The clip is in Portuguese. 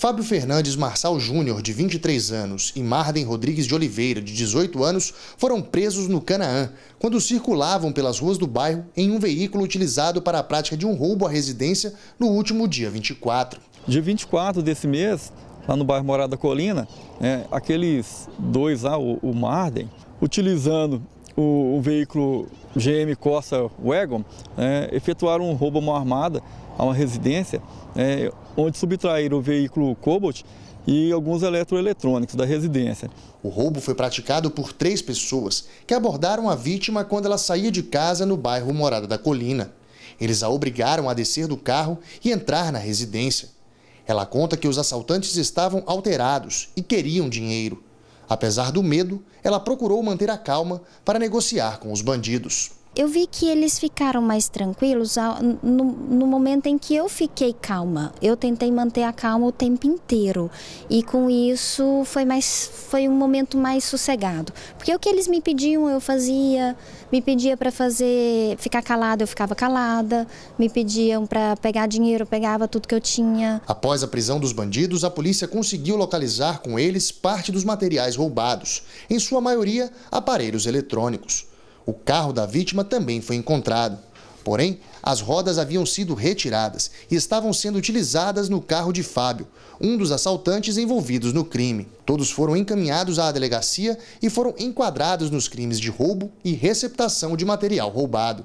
Fábio Fernandes Marçal Júnior, de 23 anos, e Marden Rodrigues de Oliveira, de 18 anos, foram presos no Canaã, quando circulavam pelas ruas do bairro em um veículo utilizado para a prática de um roubo à residência no último dia 24. Dia 24 desse mês, lá no bairro Morada Colina, é, aqueles dois lá, o, o Marden, utilizando o, o veículo GM Corsa Wagon né, efetuaram um roubo à mão armada a uma residência, né, onde subtraíram o veículo Cobalt e alguns eletroeletrônicos da residência. O roubo foi praticado por três pessoas que abordaram a vítima quando ela saía de casa no bairro Morada da Colina. Eles a obrigaram a descer do carro e entrar na residência. Ela conta que os assaltantes estavam alterados e queriam dinheiro. Apesar do medo, ela procurou manter a calma para negociar com os bandidos eu vi que eles ficaram mais tranquilos no, no, momento em que eu fiquei calma. Eu tentei manter a calma o tempo inteiro e com isso foi mais foi um momento mais sossegado. Porque o que eles me pediam eu fazia, me pedia para fazer ficar calada eu ficava calada, me pediam para pegar dinheiro eu pegava tudo que eu tinha. Após a prisão dos bandidos, a polícia conseguiu localizar com eles parte dos materiais roubados, em sua maioria aparelhos eletrônicos. O carro da vítima também foi encontrado. Porém, as rodas haviam sido retiradas e estavam sendo utilizadas no carro de Fábio, um dos assaltantes envolvidos no crime. Todos foram encaminhados à delegacia e foram enquadrados nos crimes de roubo e receptação de material roubado.